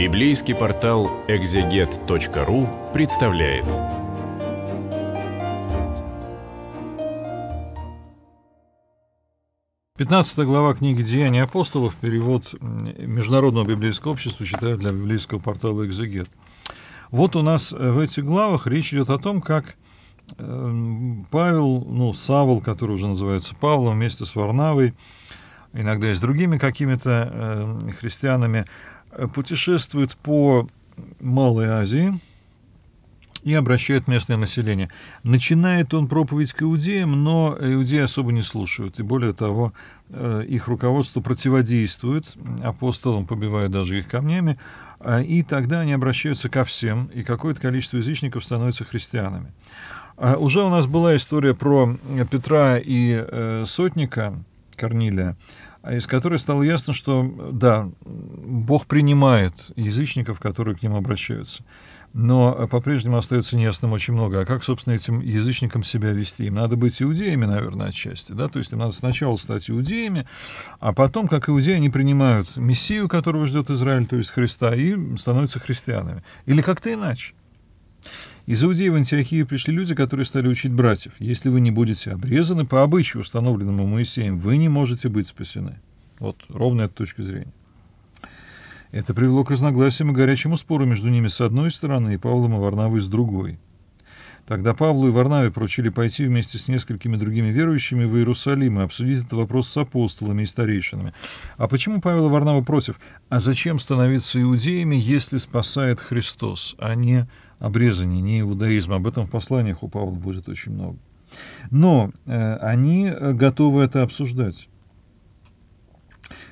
Библейский портал экзегет.ру представляет. Пятнадцатая глава книги «Деяния апостолов», перевод Международного библейского общества, читаю для библейского портала «Экзегет». Вот у нас э, в этих главах речь идет о том, как эм, Павел, ну, Савол, который уже называется Павлом, вместе с Варнавой, иногда и с другими какими-то эм, христианами, Э, путешествует по Малой Азии и обращает местное население. Начинает он проповедь к иудеям, но иудеи особо не слушают. И более того, э, их руководство противодействует, апостолам побивают даже их камнями, э, и тогда они обращаются ко всем, и какое-то количество язычников становится христианами. А уже у нас была история про Петра и сотника Корнилия, а из которой стало ясно, что да, Бог принимает язычников, которые к ним обращаются. Но по-прежнему остается неясным очень много. А как, собственно, этим язычникам себя вести? Им надо быть иудеями, наверное, отчасти. Да? То есть им надо сначала стать иудеями, а потом, как иудеи, они принимают Мессию, которого ждет Израиль, то есть Христа, и становятся христианами. Или как-то иначе. Из Иудеи в Антиохию пришли люди, которые стали учить братьев. Если вы не будете обрезаны по обычаю, установленному Моисеем, вы не можете быть спасены. Вот ровно эта точка зрения. Это привело к разногласиям и горячему спору между ними с одной стороны и Павлом и Варнавой с другой. Тогда Павлу и Варнаве поручили пойти вместе с несколькими другими верующими в Иерусалим и обсудить этот вопрос с апостолами и старейшинами. А почему Павел и Варнава против? А зачем становиться иудеями, если спасает Христос, а не обрезание не иудаизма. Об этом в посланиях у Павла будет очень много. Но э, они э, готовы это обсуждать.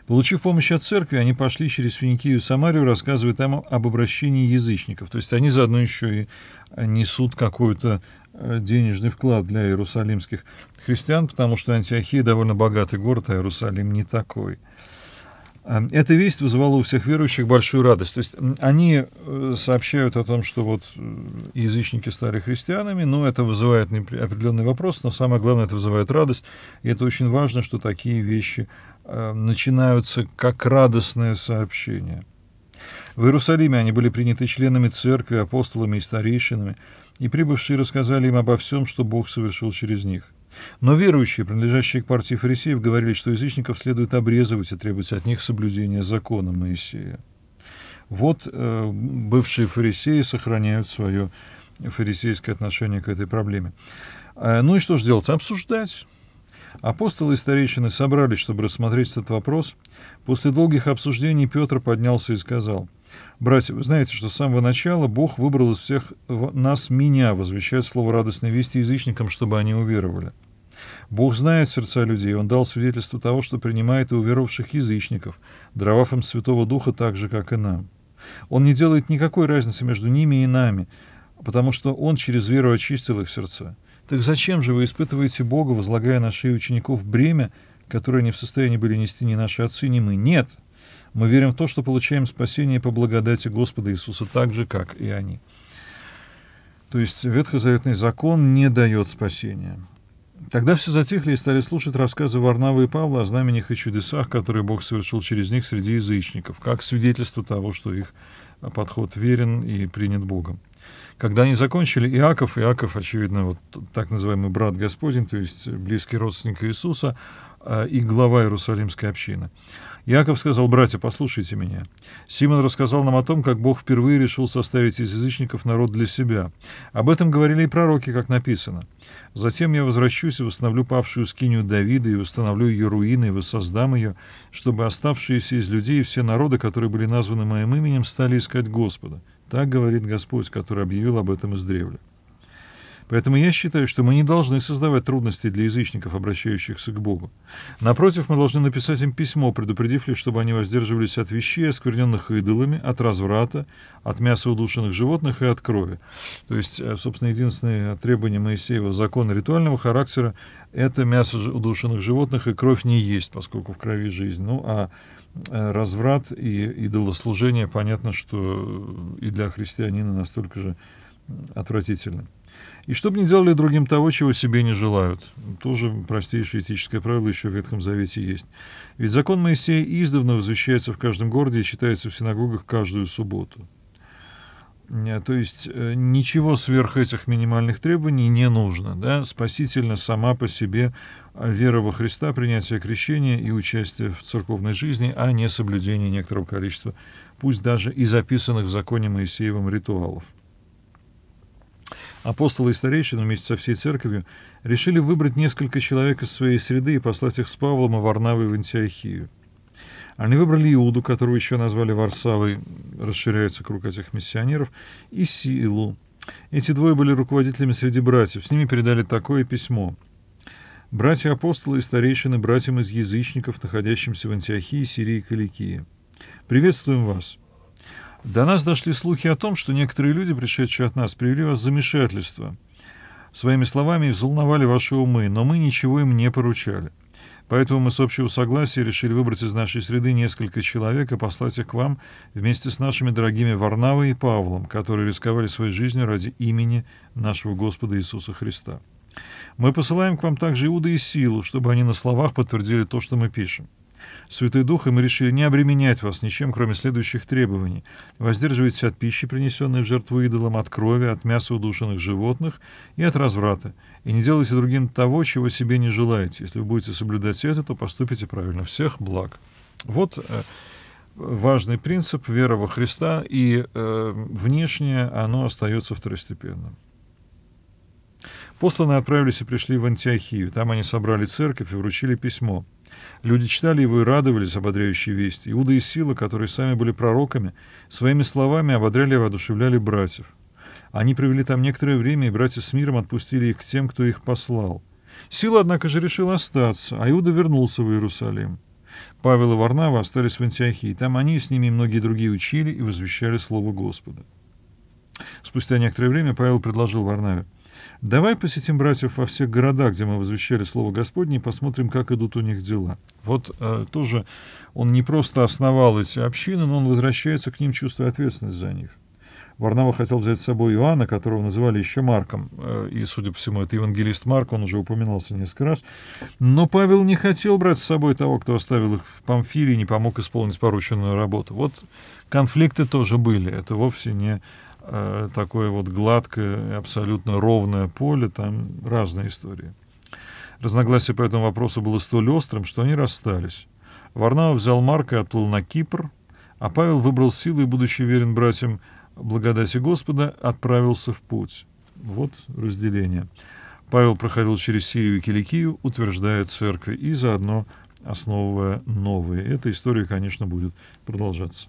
Получив помощь от церкви, они пошли через Финикию и Самарию, рассказывая там об обращении язычников. То есть они заодно еще и э, несут какой-то э, денежный вклад для иерусалимских христиан, потому что Антиохия довольно богатый город, а Иерусалим не такой. Эм, эта весть вызывала у всех верующих большую радость. То есть они э, сообщают о том, что вот э, язычники стали христианами, но это вызывает определенный вопрос, но самое главное, это вызывает радость. И это очень важно, что такие вещи э, начинаются как радостное сообщение. В Иерусалиме они были приняты членами церкви, апостолами и старейшинами, и прибывшие рассказали им обо всем, что Бог совершил через них. Но верующие, принадлежащие к партии фарисеев, говорили, что язычников следует обрезывать и требовать от них соблюдения закона Моисея. Вот э, бывшие фарисеи сохраняют свое фарисейское отношение к этой проблеме. Э, ну и что же делать? Обсуждать. Апостолы и старейшины собрались, чтобы рассмотреть этот вопрос. После долгих обсуждений Петр поднялся и сказал — Братья, вы знаете, что с самого начала Бог выбрал из всех нас меня, возвещает слово радостной вести язычникам, чтобы они уверовали. Бог знает сердца людей, Он дал свидетельство того, что принимает и уверовавших язычников, даровав им Святого Духа так же, как и нам. Он не делает никакой разницы между ними и нами, потому что Он через веру очистил их сердца. Так зачем же вы испытываете Бога, возлагая на шею учеников бремя, которое не в состоянии были нести ни наши отцы, ни мы? Нет! — мы верим в то, что получаем спасение по благодати Господа Иисуса так же, как и они. То есть ветхозаветный закон не дает спасения. Тогда все затихли и стали слушать рассказы Варнавы и Павла о знамениях и чудесах, которые Бог совершил через них среди язычников, как свидетельство того, что их подход верен и принят Богом. Когда они закончили, Иаков, Иаков, очевидно, вот так называемый брат Господень, то есть близкий родственник Иисуса, э, и глава Иерусалимской общины. Иаков сказал, «Братья, послушайте меня. Симон рассказал нам о том, как Бог впервые решил составить из язычников народ для себя. Об этом говорили и пророки, как написано. Затем я возвращусь и восстановлю павшую скинию Давида, и восстановлю ее руины, и воссоздам ее, чтобы оставшиеся из людей и все народы, которые были названы моим именем, стали искать Господа. Так говорит Господь, который объявил об этом издревле». Поэтому я считаю, что мы не должны создавать трудности для язычников, обращающихся к Богу. Напротив, мы должны написать им письмо, предупредив лишь, чтобы они воздерживались от вещей, оскверненных идолами, от разврата, от мяса удушенных животных и от крови. То есть, э, собственно, единственное требование Моисеева закона ритуального характера — это мясо удушенных животных и кровь не есть, поскольку в крови жизнь. Ну, а э, разврат и идолослужение, понятно, что и для христианина настолько же отвратительно. И чтобы не делали другим того, чего себе не желают. Тоже простейшее этическое правило еще в Ветхом Завете есть. Ведь закон Моисея издавна возвещается в каждом городе и читается в синагогах каждую субботу. Э, то есть э, ничего сверх этих минимальных требований не нужно. Да? Спасительно сама по себе а, вера во Христа, принятие крещения и участие в церковной жизни, а не соблюдение некоторого количества, пусть даже и записанных в законе Моисеевым ритуалов. Апостолы и старейшины вместе со всей церковью решили выбрать несколько человек из своей среды и послать их с Павлом и Варнавой в Антиохию. Они выбрали Иуду, которого еще назвали Варсавой, расширяется круг этих миссионеров, и Силу. Эти двое были руководителями среди братьев. С ними передали такое письмо. «Братья-апостолы и старейшины братьям из язычников, находящимся в Антиохии, Сирии и Каликии. Приветствуем вас!» До нас дошли слухи о том, что некоторые люди, пришедшие от нас, привели вас в замешательство. Своими словами взволновали ваши умы, но мы ничего им не поручали. Поэтому мы с общего согласия решили выбрать из нашей среды несколько человек и послать их к вам вместе с нашими дорогими Варнавой и Павлом, которые рисковали своей жизнью ради имени нашего Господа Иисуса Христа. Мы посылаем к вам также Иуда и Силу, чтобы они на словах подтвердили то, что мы пишем. Святой Дух, и мы решили не обременять вас ничем, кроме следующих требований. Воздерживайтесь от пищи, принесенной в жертву идолам, от крови, от мяса удушенных животных и от разврата. И не делайте другим того, чего себе не желаете. Если вы будете соблюдать это, то поступите правильно. Всех благ. Вот э, важный принцип веры во Христа, и э, внешнее оно остается второстепенным. Посланные отправились и пришли в Антиохию. Там они собрали церковь и вручили письмо. Люди читали его и радовались ободряющей вести. Иуда и Сила, которые сами были пророками, своими словами ободряли и воодушевляли братьев. Они провели там некоторое время, и братья с миром отпустили их к тем, кто их послал. Сила, однако же, решил остаться, а Иуда вернулся в Иерусалим. Павел и Варнава остались в Антиохии. Там они с ними и многие другие учили и возвещали Слово Господа. Спустя некоторое время Павел предложил Варнаве — Давай посетим братьев во всех городах, где мы возвещали Слово Господне, и посмотрим, как идут у них дела. Вот э, тоже он не просто основал эти общины, но он возвращается к ним, чувствуя ответственность за них. Варнава хотел взять с собой Иоанна, которого называли еще Марком. Э, и, судя по всему, это евангелист Марк, он уже упоминался несколько раз. Но Павел не хотел брать с собой того, кто оставил их в Памфиле и не помог исполнить порученную работу. Вот конфликты тоже были. Это вовсе не Э, такое вот гладкое, абсолютно ровное поле, там разные истории. Разногласие по этому вопросу было столь острым, что они расстались. Варнава взял Марка и отплыл на Кипр, а Павел выбрал силы и, будучи верен братьям благодати Господа, отправился в путь. Вот разделение. Павел проходил через Сирию и Киликию, утверждая церкви и заодно основывая новые. Эта история, конечно, будет продолжаться.